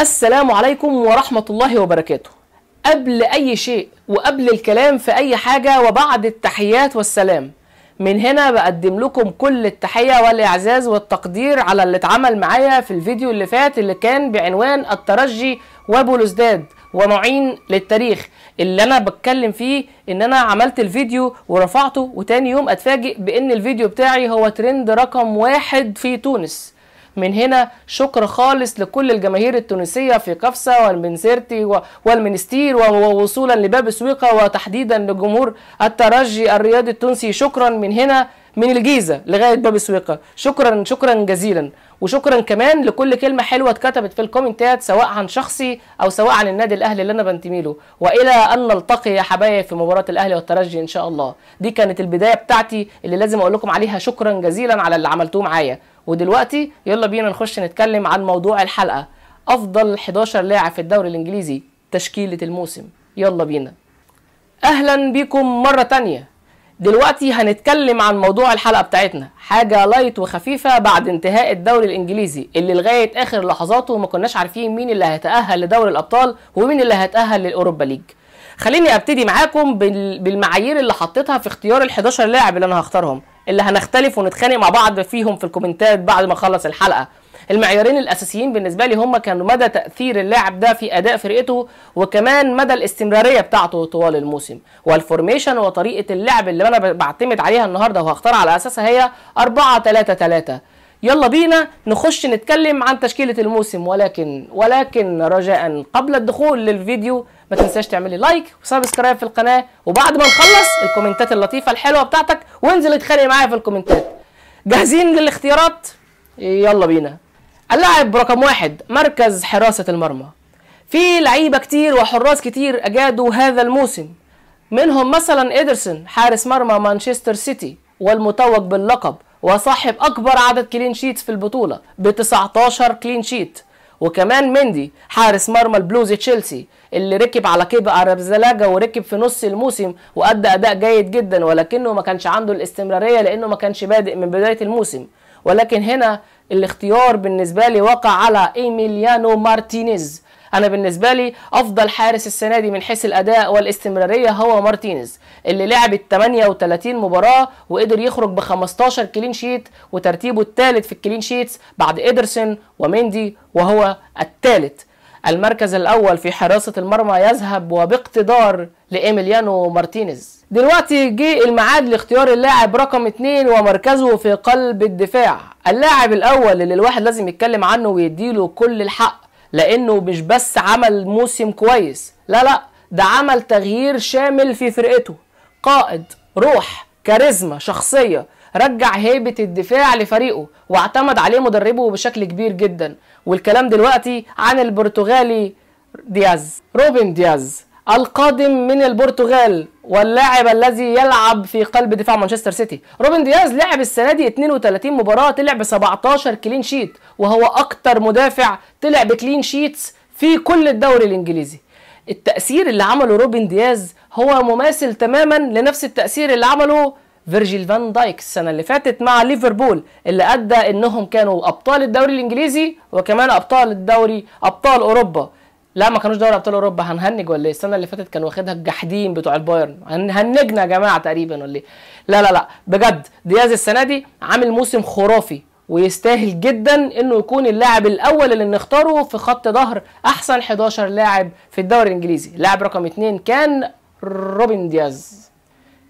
السلام عليكم ورحمة الله وبركاته قبل أي شيء وقبل الكلام في أي حاجة وبعد التحيات والسلام من هنا بقدم لكم كل التحية والإعزاز والتقدير على اللي اتعمل معايا في الفيديو اللي فات اللي كان بعنوان الترجي وبولوزداد ونعين للتاريخ اللي انا بتكلم فيه ان انا عملت الفيديو ورفعته وتاني يوم اتفاجئ بان الفيديو بتاعي هو ترند رقم واحد في تونس من هنا شكر خالص لكل الجماهير التونسية في قفصة والمنسيرتي والمنستير ووصولا لباب سويقة وتحديدا لجمهور الترجي الرياضي التونسي شكرا من هنا من الجيزه لغايه باب سويقه شكرا شكرا جزيلا وشكرا كمان لكل كلمه حلوه اتكتبت في الكومنتات سواء عن شخصي او سواء عن النادي الاهلي اللي انا بنتمي له والى ان نلتقي يا حبايب في مباراه الاهلي والترجي ان شاء الله دي كانت البدايه بتاعتي اللي لازم اقول لكم عليها شكرا جزيلا على اللي عملتوه معايا ودلوقتي يلا بينا نخش نتكلم عن موضوع الحلقه افضل 11 لاعب في الدوري الانجليزي تشكيله الموسم يلا بينا اهلا بكم مره تانية دلوقتي هنتكلم عن موضوع الحلقه بتاعتنا حاجه لايت وخفيفه بعد انتهاء الدوري الانجليزي اللي لغايه اخر لحظاته ما كناش عارفين مين اللي هيتاهل لدوري الابطال ومين اللي هيتاهل للاوروبا ليج خليني ابتدي معاكم بالمعايير اللي حطيتها في اختيار ال11 لاعب اللي انا هختارهم اللي هنختلف ونتخانق مع بعض فيهم في الكومنتات بعد ما اخلص الحلقه المعيارين الاساسيين بالنسبه لي هم كانوا مدى تاثير اللاعب ده في اداء فرقته وكمان مدى الاستمراريه بتاعته طوال الموسم والفورميشن وطريقه اللعب اللي انا بعتمد عليها النهارده وهختار على اساسها هي 4 3 3 يلا بينا نخش نتكلم عن تشكيله الموسم ولكن ولكن رجاء قبل الدخول للفيديو ما تنساش تعملي لايك وسبسكرايب في القناه وبعد ما نخلص الكومنتات اللطيفه الحلوه بتاعتك وانزل اتخانق معايا في الكومنتات جاهزين للاختيارات يلا بينا اللاعب رقم واحد مركز حراسه المرمى في لعيبه كتير وحراس كتير اجادوا هذا الموسم منهم مثلا ادرسون حارس مرمى مانشستر سيتي والمتوج باللقب وصاحب اكبر عدد كلين شيتس في البطوله ب 19 كلين شيت وكمان مندي حارس مرمى البلوز تشيلسي اللي ركب على كيب ارابزلاجا وركب في نص الموسم وادى اداء جيد جدا ولكنه ما كانش عنده الاستمراريه لانه ما كانش بادئ من بدايه الموسم ولكن هنا الاختيار بالنسبه لي وقع على ايميليانو مارتينيز انا بالنسبه لي افضل حارس السنه دي من حيث الاداء والاستمراريه هو مارتينيز اللي لعب 38 مباراه وقدر يخرج ب 15 كلين شيت وترتيبه الثالث في الكلين شيتس بعد ادرسون وميندي وهو الثالث المركز الاول في حراسه المرمى يذهب وباقتدار لإيميليانو مارتينيز دلوقتي جه الميعاد لاختيار اللاعب رقم 2 ومركزه في قلب الدفاع اللاعب الاول اللي الواحد لازم يتكلم عنه ويديله كل الحق لانه مش بس عمل موسم كويس لا لا ده عمل تغيير شامل في فرقته قائد روح كاريزما شخصيه رجع هيبه الدفاع لفريقه واعتمد عليه مدربه بشكل كبير جدا والكلام دلوقتي عن البرتغالي دياز روبن دياز القادم من البرتغال واللاعب الذي يلعب في قلب دفاع مانشستر سيتي روبن دياز لعب السنه دي 32 مباراه طلع ب 17 كلين شيت وهو اكتر مدافع طلع بكلين شيتس في كل الدوري الانجليزي التاثير اللي عمله روبن دياز هو مماثل تماما لنفس التاثير اللي عمله فيرجيل فان دايك السنه اللي فاتت مع ليفربول اللي ادى انهم كانوا ابطال الدوري الانجليزي وكمان ابطال الدوري ابطال اوروبا لا ما كانوش دوري ابطال اوروبا هنهنج ولا ايه السنه اللي فاتت كان واخدها الجحدين بتوع البايرن هنهنجنا يا جماعه تقريبا ولا ايه لا لا لا بجد دياز السنه دي عامل موسم خرافي ويستاهل جدا انه يكون اللاعب الاول اللي نختاره في خط ظهر احسن 11 لاعب في الدوري الانجليزي لاعب رقم 2 كان روبن دياز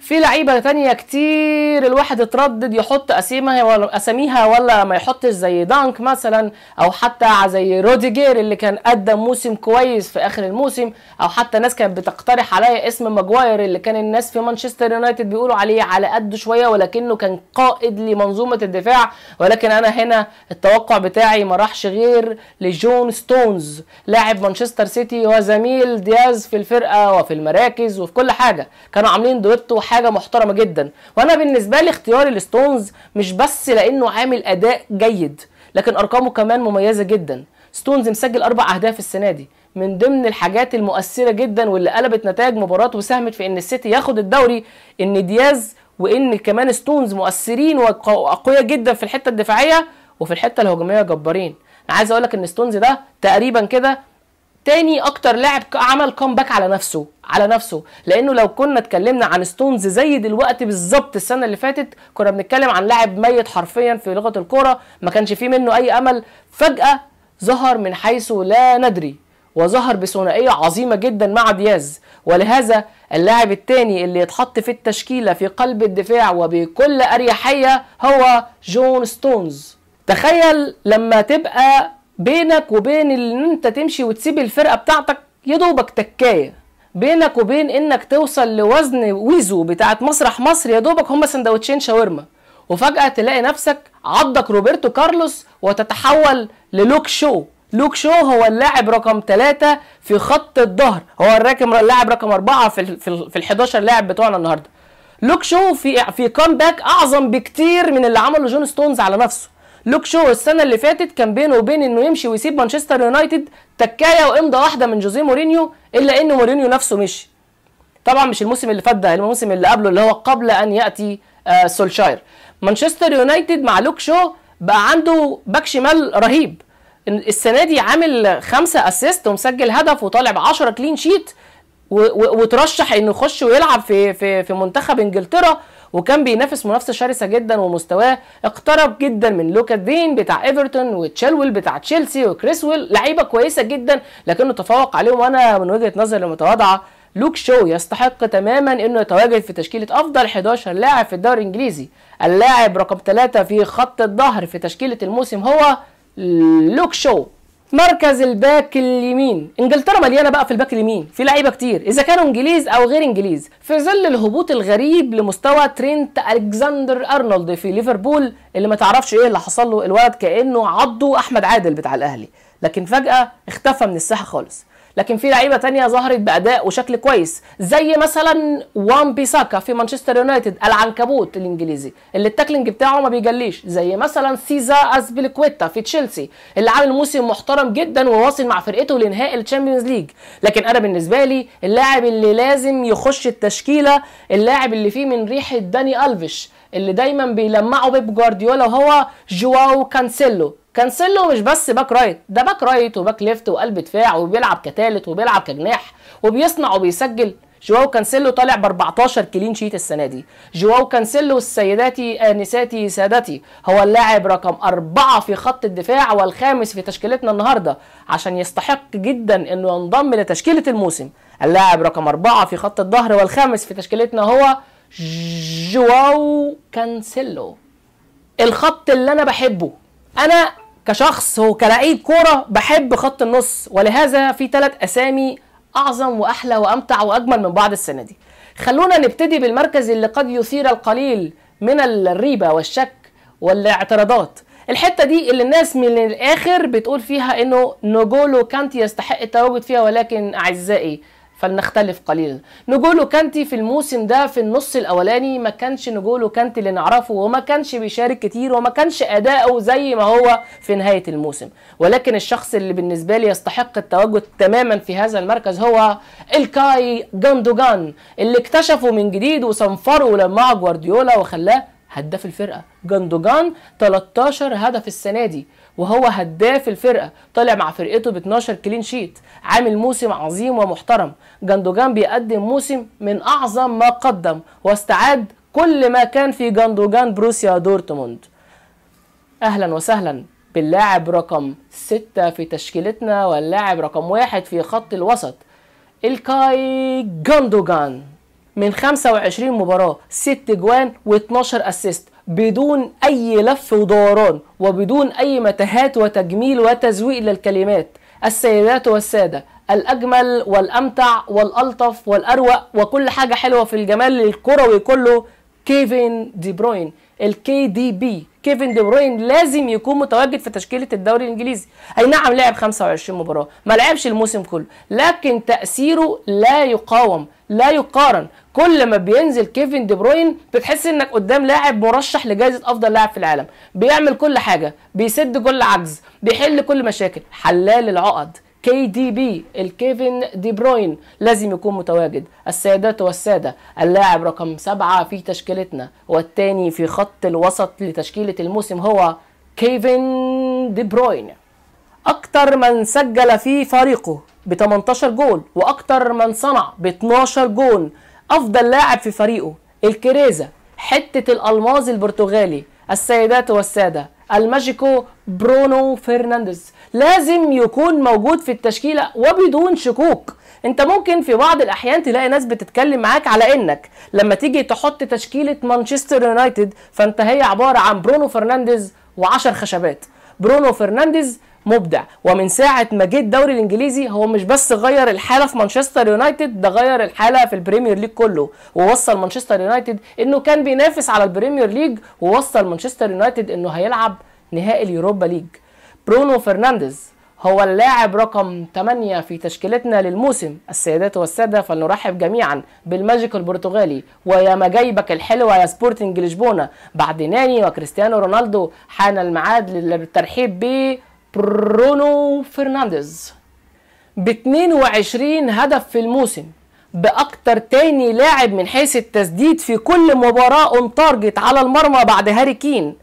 في لعيبه تانية كتير الواحد اتردد يحط اسيمها ولا اساميها ولا ما يحطش زي دانك مثلا او حتى زي روديجير اللي كان قدم موسم كويس في اخر الموسم او حتى ناس كانت بتقترح عليا اسم ماجواير اللي كان الناس في مانشستر يونايتد بيقولوا عليه على قده شويه ولكنه كان قائد لمنظومه الدفاع ولكن انا هنا التوقع بتاعي ما راحش غير لجون ستونز لاعب مانشستر سيتي وزميل دياز في الفرقه وفي المراكز وفي كل حاجه كانوا عاملين دويتو حاجه محترمه جدا وانا بالنسبه لي اختياري لستونز مش بس لانه عامل اداء جيد لكن ارقامه كمان مميزه جدا ستونز مسجل اربع اهداف السنه دي من ضمن الحاجات المؤثره جدا واللي قلبت نتائج مباراه وساهمت في ان السيتي ياخد الدوري ان دياز وان كمان ستونز مؤثرين واقوياء جدا في الحته الدفاعيه وفي الحته الهجوميه جبارين انا عايز اقول لك ان ستونز ده تقريبا كده تاني اكتر لاعب عمل كومباك على نفسه على نفسه لانه لو كنا اتكلمنا عن ستونز زي دلوقتي بالظبط السنه اللي فاتت كنا بنتكلم عن لاعب ميت حرفيا في لغه الكوره ما كانش فيه منه اي امل فجاه ظهر من حيث لا ندري وظهر بثنائيه عظيمه جدا مع دياز ولهذا اللاعب الثاني اللي يتحط في التشكيله في قلب الدفاع وبكل اريحيه هو جون ستونز تخيل لما تبقى بينك وبين ان انت تمشي وتسيب الفرقه بتاعتك يا دوبك تكايه بينك وبين انك توصل لوزن ويزو بتاعت مسرح مصر يا دوبك هما سندوتشين شاورما وفجاه تلاقي نفسك عضك روبرتو كارلوس وتتحول للوك شو لوك شو هو اللاعب رقم ثلاثة في خط الظهر هو الراكم اللاعب رقم أربعة في في ال 11 لاعب بتوعنا النهارده لوك شو في في كامباك اعظم بكتير من اللي عمله جون ستونز على نفسه لوك شو السنه اللي فاتت كان بينه وبين انه يمشي ويسيب مانشستر يونايتد تكايه وامضه واحده من جوزيه مورينيو الا ان مورينيو نفسه مشي طبعا مش الموسم اللي فات ده الموسم اللي قبله اللي هو قبل ان ياتي آه، سولشاير مانشستر يونايتد مع لوك شو بقى عنده باك شمال رهيب السنه دي عامل خمسة اسيست ومسجل هدف وطالع ب 10 كلين شيت وترشح انه يخش ويلعب في في في منتخب انجلترا وكان بينافس منافسه شرسه جدا ومستواه اقترب جدا من لوكا دين بتاع ايفرتون وتشيلويل بتاع تشيلسي وكريسويل لعيبه كويسه جدا لكنه تفوق عليهم وانا من وجهه نظري المتواضعه لوك شو يستحق تماما انه يتواجد في تشكيله افضل 11 لاعب في الدوري الانجليزي اللاعب رقم 3 في خط الظهر في تشكيله الموسم هو لوك شو مركز الباك اليمين انجلترا مليانه بقى في الباك اليمين في لعيبه كتير اذا كانوا انجليز او غير انجليز في ظل الهبوط الغريب لمستوى ترينت الكسندر ارنولد في ليفربول اللي ما تعرفش ايه اللي حصل له الولد كانه عضه احمد عادل بتاع الاهلي لكن فجاه اختفى من الساحه خالص لكن في لعيبه تانية ظهرت باداء وشكل كويس زي مثلا وان بيساكا في مانشستر يونايتد العنكبوت الانجليزي اللي التاكلينج بتاعه ما بيجليش زي مثلا سيزا ازبليكويتا في تشيلسي اللي عامل موسم محترم جدا وواصل مع فرقته لانهاء الشامبيونز ليج لكن انا بالنسبه لي اللاعب اللي لازم يخش التشكيله اللاعب اللي فيه من ريحه داني الفيش اللي دايما بيلمعه بيب جوارديولا وهو جواو كانسيلو كانسيلو مش بس باك رايت ده باك رايت وباك ليفت وقلب دفاع وبيلعب كتالت وبيلعب كجناح وبيصنع وبيسجل جواو كانسيلو طالع ب 14 كلين شيت السنه دي جواو كانسيلو سيداتي انساتي آه، سادتي هو اللاعب رقم أربعة في خط الدفاع والخامس في تشكيلتنا النهارده عشان يستحق جدا انه ينضم لتشكيله الموسم اللاعب رقم أربعة في خط الظهر والخامس في تشكيلتنا هو جواو كانسيلو الخط اللي انا بحبه انا كشخص وكلاعب كوره بحب خط النص ولهذا في ثلاث اسامي اعظم واحلى وامتع واجمل من بعض السنه دي خلونا نبتدي بالمركز اللي قد يثير القليل من الريبه والشك والاعتراضات الحته دي اللي الناس من الاخر بتقول فيها انه نوجولو كانت يستحق التواجد فيها ولكن اعزائي فلنختلف قليلا نجولو كانتي في الموسم ده في النص الاولاني ما كانش نجولو كانتي اللي نعرفه وما كانش بيشارك كتير وما كانش اداؤه زي ما هو في نهايه الموسم ولكن الشخص اللي بالنسبه لي يستحق التواجد تماما في هذا المركز هو الكاي جاندوجان اللي اكتشفه من جديد وصنفره لما جوارديولا وخلاه هداف الفرقه جاندوجان 13 هدف السنه دي وهو هداف الفرقه طلع مع فرقته ب 12 كلين شيت عامل موسم عظيم ومحترم جاندوجان بيقدم موسم من اعظم ما قدم واستعاد كل ما كان في جاندوجان بروسيا دورتموند اهلا وسهلا باللاعب رقم 6 في تشكيلتنا واللاعب رقم واحد في خط الوسط الكاي جاندوجان من 25 مباراة 6 جوان و12 اسيست بدون أي لف ودوران وبدون أي متاهات وتجميل وتزويق للكلمات السيدات والسادة الأجمل والأمتع والألطف والأروق وكل حاجة حلوة في الجمال الكروي كله كيفن دي بروين الكي دي بي كيفن دي بروين لازم يكون متواجد في تشكيله الدوري الانجليزي اي نعم لعب 25 مباراه ما لعبش الموسم كله لكن تاثيره لا يقاوم لا يقارن كل ما بينزل كيفن دي بروين بتحس انك قدام لاعب مرشح لجائزه افضل لاعب في العالم بيعمل كل حاجه بيسد كل عجز بيحل كل مشاكل حلال العقد كي دي بي الكيفن دي بروين لازم يكون متواجد السيدات والسادة اللاعب رقم سبعة في تشكيلتنا والتاني في خط الوسط لتشكيلة الموسم هو كيفن دي بروين أكتر من سجل في فريقه ب 18 جول واكتر من صنع ب 12 جول افضل لاعب في فريقه الكريزا حته الالماظ البرتغالي السيدات والساده الماجيكو برونو فرنانديز لازم يكون موجود في التشكيله وبدون شكوك انت ممكن في بعض الاحيان تلاقي ناس بتتكلم معاك على انك لما تيجي تحط تشكيله مانشستر يونايتد فانت هي عباره عن برونو فرنانديز و10 خشبات برونو فرنانديز مبدع ومن ساعه ما جه الدوري الانجليزي هو مش بس غير الحاله في مانشستر يونايتد ده غير الحاله في البريمير ليج كله ووصل مانشستر يونايتد انه كان بينافس على البريمير ليج ووصل مانشستر يونايتد انه هيلعب نهائي اليوروبا ليج برونو فرنانديز هو اللاعب رقم 8 في تشكيلتنا للموسم السيدات والسادة فلنرحب جميعا بالماجيك البرتغالي ويا مجايبك الحلوة يا سبورتنج لشبونة بعد ناني وكريستيانو رونالدو حان الميعاد للترحيب بيه برونو فرنانديز ب 22 هدف في الموسم باكتر تاني لاعب من حيث التسديد في كل مباراه اون تارجت على المرمى بعد هاري كين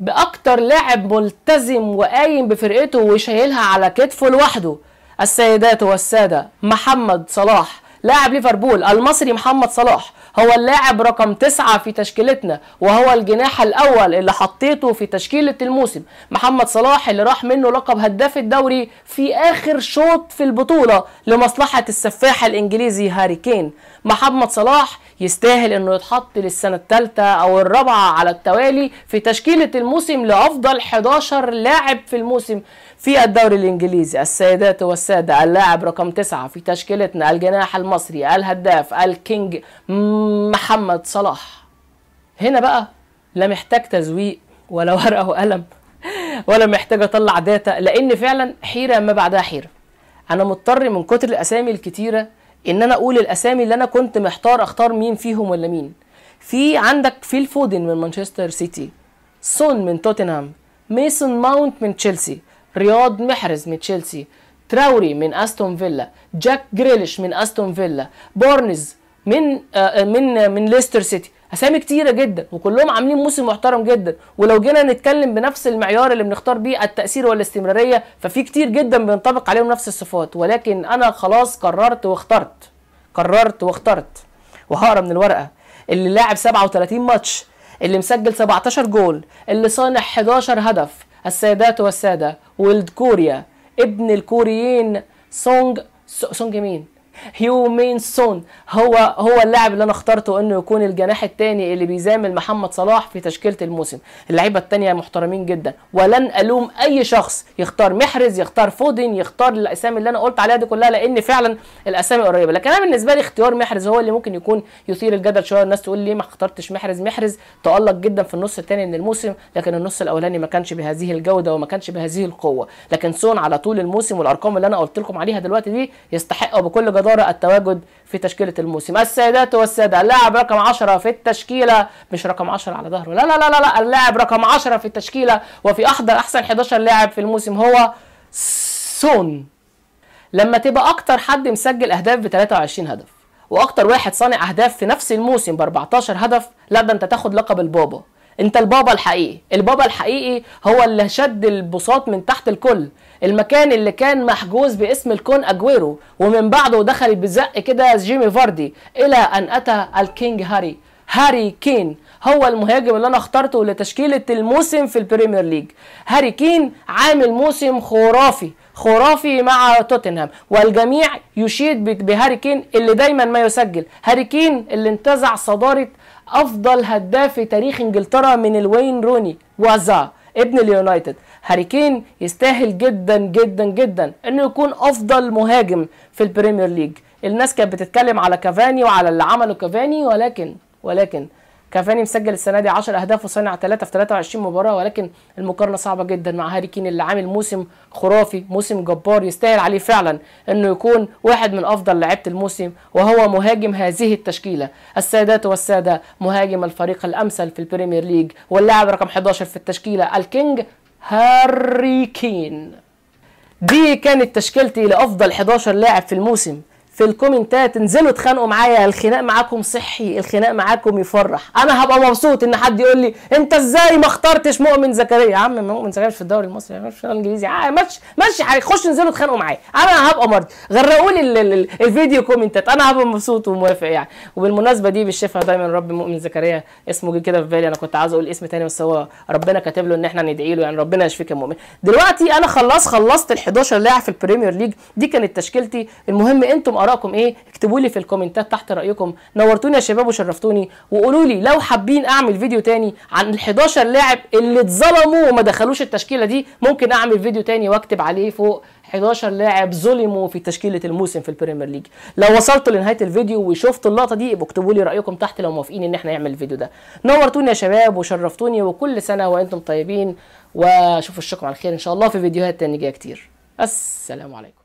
باكتر لاعب ملتزم وقايم بفرقته وشايلها على كتفه لوحده السيدات والساده محمد صلاح لاعب ليفربول المصري محمد صلاح هو اللاعب رقم تسعة في تشكيلتنا وهو الجناح الأول اللي حطيته في تشكيلة الموسم محمد صلاح اللي راح منه لقب هداف الدوري في آخر شوط في البطولة لمصلحة السفاح الإنجليزي هاري كين محمد صلاح يستاهل انه يتحط للسنه الثالثه او الرابعه على التوالي في تشكيله الموسم لافضل 11 لاعب في الموسم في الدوري الانجليزي السيدات والساده اللاعب رقم تسعة في تشكيلتنا الجناح المصري الهداف الكينج محمد صلاح هنا بقى لا محتاج تزويق ولا ورقه وقلم ولا محتاج اطلع داتا لان فعلا حيره ما بعدها حيره انا مضطر من كتر الاسامي الكتيره ان انا اقول الاسامي اللي انا كنت محتار اختار مين فيهم ولا مين في عندك فيل فودن من مانشستر سيتي سون من توتنهام ميسون ماونت من تشيلسي رياض محرز من تشيلسي تراوري من استون فيلا جاك جريليش من استون فيلا بورنز من آه،, آه من آه من ليستر سيتي اسامي كتيره جدا وكلهم عاملين موسم محترم جدا ولو جينا نتكلم بنفس المعيار اللي بنختار بيه التاثير والاستمراريه ففي كتير جدا بينطبق عليهم نفس الصفات ولكن انا خلاص قررت واخترت قررت واخترت وهقرا من الورقه اللي لاعب 37 ماتش اللي مسجل 17 جول اللي صانع 11 هدف السيدات والساده ولد كوريا ابن الكوريين سونج سونج مين هيو مين سون هو هو اللاعب اللي انا اخترته انه يكون الجناح الثاني اللي بيزامل محمد صلاح في تشكيله الموسم اللعيبه الثانيه محترمين جدا ولن الوم اي شخص يختار محرز يختار فودن يختار الاسامي اللي انا قلت عليها دي كلها لان فعلا الاسامي قريبه لكن انا بالنسبه لي اختيار محرز هو اللي ممكن يكون يثير الجدل شويه الناس تقول ليه ما اخترتش محرز محرز تالق جدا في النص الثاني من الموسم لكن النص الاولاني ما كانش بهذه الجوده وما كانش بهذه القوه لكن سون على طول الموسم والارقام اللي انا قلت لكم عليها دلوقتي دي يستحقوا بكل جدار جرأ التواجد في تشكيلة الموسم السيدات والسادة اللاعب رقم 10 في التشكيلة مش رقم 10 على ظهره لا لا لا لا, لا. اللاعب رقم 10 في التشكيلة وفي أحضر أحسن 11 لاعب في الموسم هو سون لما تبقى أكتر حد مسجل أهداف ب 23 هدف وأكتر واحد صانع أهداف في نفس الموسم ب 14 هدف لا ده أنت تاخد لقب البابا انت البابا الحقيقي البابا الحقيقي هو اللي شد البساط من تحت الكل المكان اللي كان محجوز باسم الكون اجويرو ومن بعده دخل بزق كده جيمي فاردي الى ان اتى الكينج هاري هاري كين هو المهاجم اللي انا اخترته لتشكيله الموسم في البريمير ليج هاري كين عامل موسم خرافي خرافي مع توتنهام والجميع يشيد بهاري كين اللي دايما ما يسجل هاري كين اللي انتزع صداره افضل هداف في تاريخ انجلترا من الوين روني وازا ابن اليونايتد هاري كين يستاهل جدا جدا جدا انه يكون افضل مهاجم في البريمير ليج الناس كانت بتتكلم على كافاني وعلى اللي عمله كافاني ولكن ولكن كافاني مسجل السنه دي 10 اهداف وصنع 3 في 23 مباراه ولكن المقارنه صعبه جدا مع هاري كين اللي عامل موسم خرافي موسم جبار يستاهل عليه فعلا انه يكون واحد من افضل لعيبه الموسم وهو مهاجم هذه التشكيله السادات والساده مهاجم الفريق الامثل في البريمير ليج واللاعب رقم 11 في التشكيله الكينج هاري كين دي كانت تشكيلتي لافضل 11 لاعب في الموسم في الكومنتات انزلوا اتخانقوا معايا الخناق معاكم صحي الخناق معاكم يفرح انا هبقى مبسوط ان حد يقول لي انت ازاي ما اخترتش مؤمن زكريا يا عم مؤمن زكريا مش في الدوري المصري مش في الانجليزي آه ماشي ماشي حاجه خش انزلوا اتخانقوا معايا انا هبقى مرضي غرقوا لي الفيديو كومنتات انا هبقى مبسوط وموافق يعني وبالمناسبه دي بالشفاء دايما رب مؤمن زكريا اسمه جه كده في بالي انا كنت عاوز اقول اسم تاني بس هو ربنا كاتب له ان احنا ندعي له يعني ربنا يشفيك يا مؤمن دلوقتي انا خلاص خلصت ال 11 لاعب في البريمير ليج دي كانت تشكيلتي المهم انتم آرائكم إيه اكتبوا لي في الكومنتات تحت رأيكم نورتوني يا شباب وشرفتوني وقولوا لي لو حابين أعمل فيديو تاني عن ال 11 لاعب اللي اتظلموا وما دخلوش التشكيلة دي ممكن أعمل فيديو تاني وأكتب عليه فوق 11 لاعب ظلموا في تشكيلة الموسم في البريمير ليج لو وصلتوا لنهاية الفيديو وشفتوا اللقطة دي اكتبوا لي رأيكم تحت لو موافقين إن احنا نعمل الفيديو ده نورتوني يا شباب وشرفتوني وكل سنة وأنتم طيبين واشوف الشكم على خير ان شاء الله في فيديوهات تانية جايه كتير السلام عليكم